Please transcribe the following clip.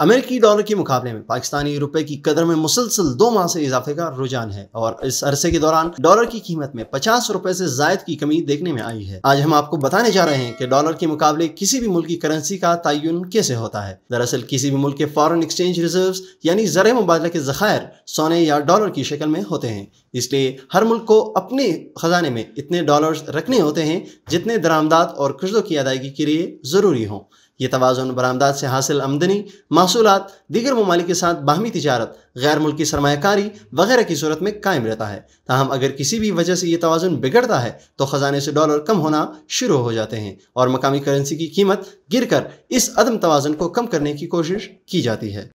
अमेरिकी डॉलर के मुकाबले में पाकिस्तानी रुपए की कदर में मुसलसल दो माह से इजाफे का रुझान है और इस अरसे के दौरान डॉलर की कीमत में पचास रुपए से जायद की कमी देखने में आई है आज हम आपको बताने जा रहे हैं कि डॉलर के मुकाबले किसी भी मुल्क की करेंसी का तयन कैसे होता है दरअसल किसी भी मुल्क के फॉरन एक्सचेंज रिजर्व यानी जर मुबादला के जखायर सोने या डॉलर की शक्ल में होते हैं इसलिए हर मुल्क को अपने खजाने में इतने डॉलर रखने होते हैं जितने दरामदाद और कर्जों की अदायगी के लिए जरूरी हों ये तोज़ुन बरामदा से हासिल आमदनी मासूलत दीगर ममालिक के साथ बाहमी तजारत गैर मुल्की सरमाकारी वगैरह की सूरत में कायम रहता है ताहम अगर किसी भी वजह से ये तोज़ुन बिगड़ता है तो ख़जाने से डॉलर कम होना शुरू हो जाते हैं और मकामी करेंसी की कीमत गिर कर इस अदम तोज़ुन को कम करने की कोशिश की जाती है